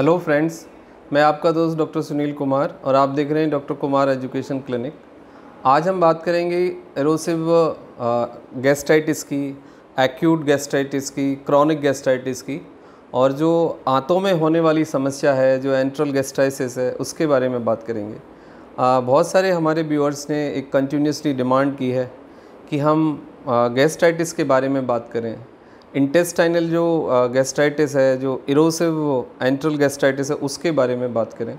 hello friends मैं आपका दोस्त डॉक्टर सुनील कुमार और आप देख रहे हैं डॉक्टर कुमार एजुकेशन क्लिनिक आज हम बात करेंगे एरोसिव गैस्ट्राइटिस की एक्यूट गैस्ट्राइटिस की क्रॉनिक गैस्ट्राइटिस की और जो आंतों में होने वाली समस्या है जो एंट्रल गैस्ट्राइसिस है उसके बारे में बात करेंगे आ, बहुत सारे हमारे व्यूअर्स ने एक कंटिन्यूसली डिमांड की है कि हम गैस्ट्राइटिस के बारे में बात करें इंटेस्टाइनल जो गैस्ट्राइटिस है जो इरोसिव एंट्रल गैस्ट्राइटिस है उसके बारे में बात करें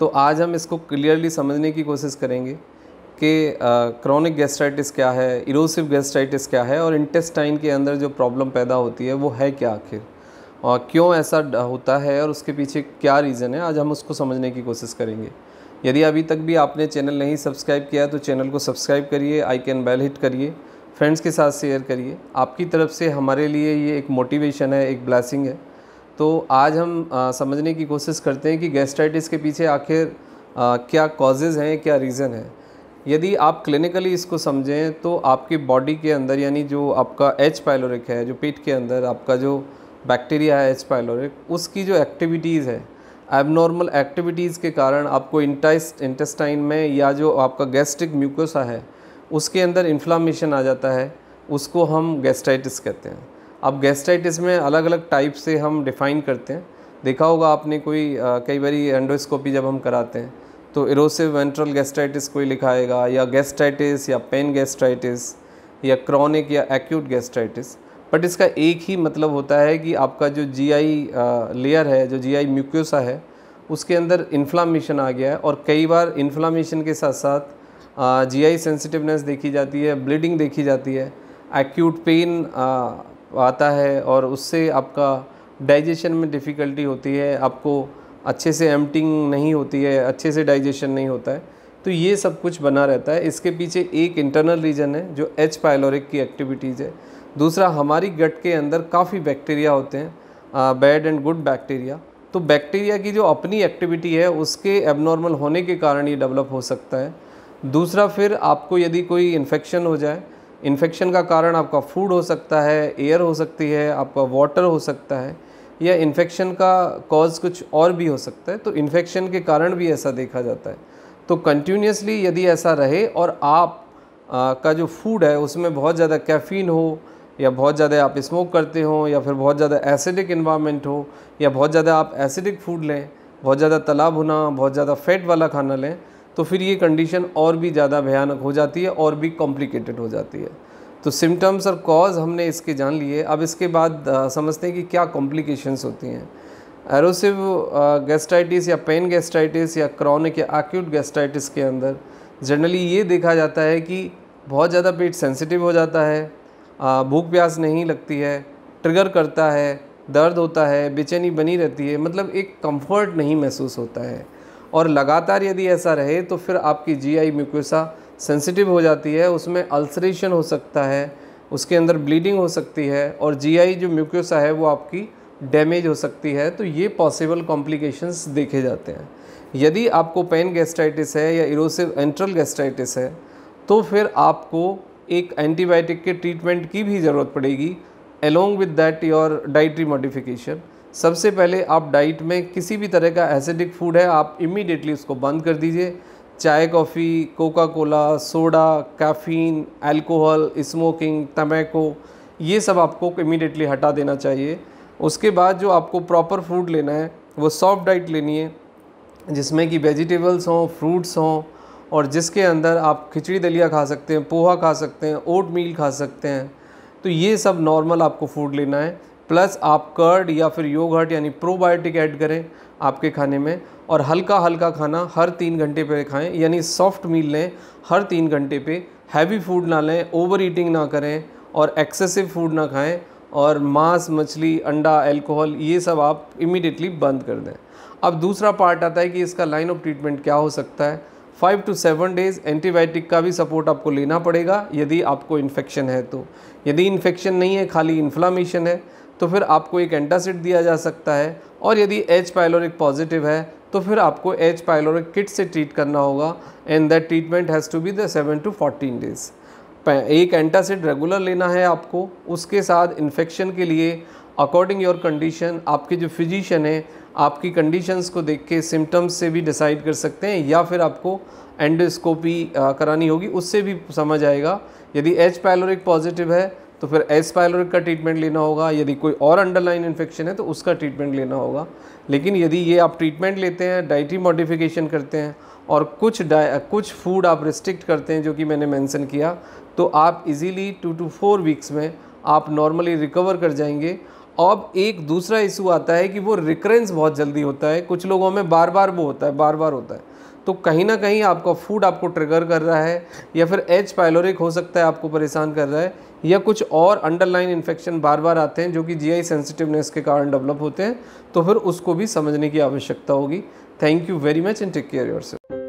तो आज हम इसको क्लियरली समझने की कोशिश करेंगे कि क्रॉनिक गैस्ट्राइटिस क्या है इरोसिव गैस्ट्राइटिस क्या है और इंटेस्टाइन के अंदर जो प्रॉब्लम पैदा होती है वो है क्या आखिर और क्यों ऐसा होता है और उसके पीछे क्या रीज़न है आज हम उसको समझने की कोशिश करेंगे यदि अभी तक भी आपने चैनल नहीं सब्सक्राइब किया तो चैनल को सब्सक्राइब करिए आई कैन बेल हिट करिए फ्रेंड्स के साथ शेयर करिए आपकी तरफ से हमारे लिए ये एक मोटिवेशन है एक ब्लैसिंग है तो आज हम आ, समझने की कोशिश करते हैं कि गैस्ट्राइटिस के पीछे आखिर क्या कॉजेज़ हैं क्या रीज़न है यदि आप क्लिनिकली इसको समझें तो आपकी बॉडी के अंदर यानी जो आपका एच पायलोरिक है जो पेट के अंदर आपका जो बैक्टीरिया है एच पायलोरिक उसकी जो एक्टिविटीज़ है एबनॉर्मल एक्टिविटीज़ के कारण आपको इंटाइस इंटेस्टाइन में या जो आपका गैस्ट्रिक म्यूकोसा है उसके अंदर इन्फ्लामेशन आ जाता है उसको हम गैस्ट्राइटिस कहते हैं अब गैस्ट्राइटिस में अलग अलग टाइप से हम डिफ़ाइन करते हैं देखा होगा आपने कोई आ, कई बार एंडोस्कोपी जब हम कराते हैं तो इरोसिव वेंट्रल गैस्ट्राइटिस कोई लिखाएगा या गैस्ट्राइटिस या पेन गैस्ट्राइटिस या क्रॉनिक या एक्यूट गैस्ट्राइटिस बट इसका एक ही मतलब होता है कि आपका जो जीआई लेयर है जो जीआई म्यूक्योसा है उसके अंदर इन्फ्लामेशन आ गया है और कई बार इन्फ्लामेशन के साथ साथ जीआई सेंसिटिवनेस देखी जाती है ब्लीडिंग देखी जाती है एक्यूट पेन आता है और उससे आपका डाइजेशन में डिफ़िकल्टी होती है आपको अच्छे से एमटिंग नहीं होती है अच्छे से डाइजेशन नहीं होता है तो ये सब कुछ बना रहता है इसके पीछे एक इंटरनल रीजन है जो एच पायलोरिक की एक्टिविटीज़ है दूसरा हमारी गट के अंदर काफ़ी बैक्टीरिया होते हैं बैड एंड गुड बैक्टीरिया तो बैक्टीरिया की जो अपनी एक्टिविटी है उसके एबनॉर्मल होने के कारण ये डेवलप हो सकता है दूसरा फिर आपको यदि कोई इन्फेक्शन हो जाए इन्फेक्शन का कारण आपका फूड हो सकता है एयर हो सकती है आपका वाटर हो सकता है या इन्फेक्शन का कॉज कुछ और भी हो सकता है तो इन्फेक्शन के कारण भी ऐसा देखा जाता है तो कंटिन्यूसली यदि ऐसा रहे और आप आ, का जो फूड है उसमें बहुत ज़्यादा कैफ़ीन हो या बहुत ज़्यादा आप स्मोक करते हो या फिर बहुत ज़्यादा एसिडिक इन्वामेंट हो या बहुत ज़्यादा आप एसिडिक फूड लें बहुत ज़्यादा तला भुना बहुत ज़्यादा फैट वाला खाना लें तो फिर ये कंडीशन और भी ज़्यादा भयानक हो जाती है और भी कॉम्प्लिकेटेड हो जाती है तो सिम्टम्स और कॉज हमने इसके जान लिए अब इसके बाद समझते हैं कि क्या कॉम्प्लिकेशंस होती हैं एरोसिव गैस्ट्राइटिस या पेन गैस्ट्राइटिस या क्रॉनिक या एक्यूट गैस्ट्राइटिस के अंदर जनरली ये देखा जाता है कि बहुत ज़्यादा पेट सेंसिटिव हो जाता है भूख प्यास नहीं लगती है ट्रिगर करता है दर्द होता है बेचैनी बनी रहती है मतलब एक कंफर्ट नहीं महसूस होता है और लगातार यदि ऐसा रहे तो फिर आपकी जीआई म्यूकोसा सेंसिटिव हो जाती है उसमें अल्सरेशन हो सकता है उसके अंदर ब्लीडिंग हो सकती है और जीआई जो म्यूकोसा है वो आपकी डैमेज हो सकती है तो ये पॉसिबल कॉम्प्लिकेशंस देखे जाते हैं यदि आपको पेन गैस्ट्राइटिस है या इरोसिव एंट्रल गैस्ट्राइटिस है तो फिर आपको एक एंटीबायोटिक के ट्रीटमेंट की भी ज़रूरत पड़ेगी along with that your dietary modification सबसे पहले आप डाइट में किसी भी तरह का एसिडिक फूड है आप इमीडिएटली उसको बंद कर दीजिए चाय coffee coca cola soda caffeine alcohol smoking तमैको ये सब आपको इमीडिएटली हटा देना चाहिए उसके बाद जो आपको प्रॉपर फूड लेना है वो सॉफ्ट डाइट लेनी है जिसमें कि वेजिटेबल्स हों फ्रूट्स हों और जिसके अंदर आप खिचड़ी दलिया खा सकते हैं पोहा खा सकते हैं ओट मील खा सकते हैं तो ये सब नॉर्मल आपको फूड लेना है प्लस आप कर्ड या फिर योगहट यानी प्रोबायोटिक ऐड करें आपके खाने में और हल्का हल्का खाना हर तीन घंटे पे खाएं यानी सॉफ्ट मील लें हर तीन घंटे पे हैवी फूड ना लें ओवर ईटिंग ना करें और एक्सेसिव फूड ना खाएं और मांस मछली अंडा अल्कोहल ये सब आप इमीडिएटली बंद कर दें अब दूसरा पार्ट आता है कि इसका लाइन ऑफ ट्रीटमेंट क्या हो सकता है five to seven days antibiotic का भी सपोर्ट आपको लेना पड़ेगा यदि आपको इन्फेक्शन है तो यदि इन्फेक्शन नहीं है खाली इन्फ्लामेशन है तो फिर आपको एक एंटासिड दिया जा सकता है और यदि एच पाइलोरिक पॉजिटिव है तो फिर आपको एच पाइलोरिक किट से ट्रीट करना होगा and that treatment has to be the seven to fourteen days एक एंटासिड रेगुलर लेना है आपको उसके साथ इन्फेक्शन के लिए अकॉर्डिंग योर कंडीशन आपके जो फिजिशियन है आपकी कंडीशंस को देख के सिम्टम्स से भी डिसाइड कर सकते हैं या फिर आपको एंडोस्कोपी करानी होगी उससे भी समझ आएगा यदि एच पैलोरिक पॉजिटिव है तो फिर एस पायलोरिक का ट्रीटमेंट लेना होगा यदि कोई और अंडरलाइन इन्फेक्शन है तो उसका ट्रीटमेंट लेना होगा लेकिन यदि ये आप ट्रीटमेंट लेते हैं डाइटी मॉडिफिकेशन करते हैं और कुछ कुछ फूड आप रिस्ट्रिक्ट करते हैं जो कि मैंने मेंशन किया तो आप easily two to four weeks में आप नॉर्मली रिकवर कर जाएंगे अब एक दूसरा इशू आता है कि वो रिकरेंस बहुत जल्दी होता है कुछ लोगों में बार बार वो होता है बार बार होता है तो कहीं ना कहीं आपका फूड आपको ट्रिगर कर रहा है या फिर एच पायलोरिक हो सकता है आपको परेशान कर रहा है या कुछ और अंडरलाइन इन्फेक्शन बार बार आते हैं जो कि जीआई सेंसिटिवनेस के कारण डेवलप होते हैं तो फिर उसको भी समझने की आवश्यकता होगी thank you very much and take care your self